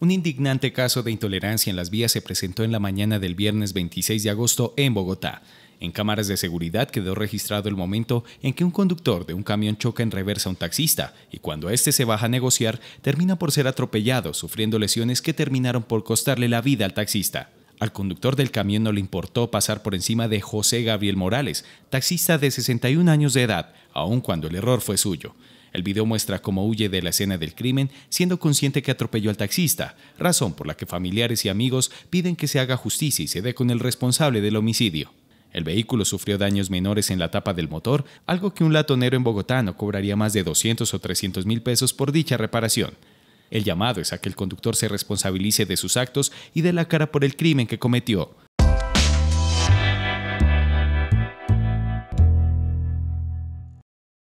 Un indignante caso de intolerancia en las vías se presentó en la mañana del viernes 26 de agosto en Bogotá. En cámaras de seguridad quedó registrado el momento en que un conductor de un camión choca en reversa a un taxista y cuando este se baja a negociar termina por ser atropellado, sufriendo lesiones que terminaron por costarle la vida al taxista. Al conductor del camión no le importó pasar por encima de José Gabriel Morales, taxista de 61 años de edad, aun cuando el error fue suyo. El video muestra cómo huye de la escena del crimen, siendo consciente que atropelló al taxista, razón por la que familiares y amigos piden que se haga justicia y se dé con el responsable del homicidio. El vehículo sufrió daños menores en la tapa del motor, algo que un latonero en Bogotá no cobraría más de 200 o 300 mil pesos por dicha reparación. El llamado es a que el conductor se responsabilice de sus actos y de la cara por el crimen que cometió.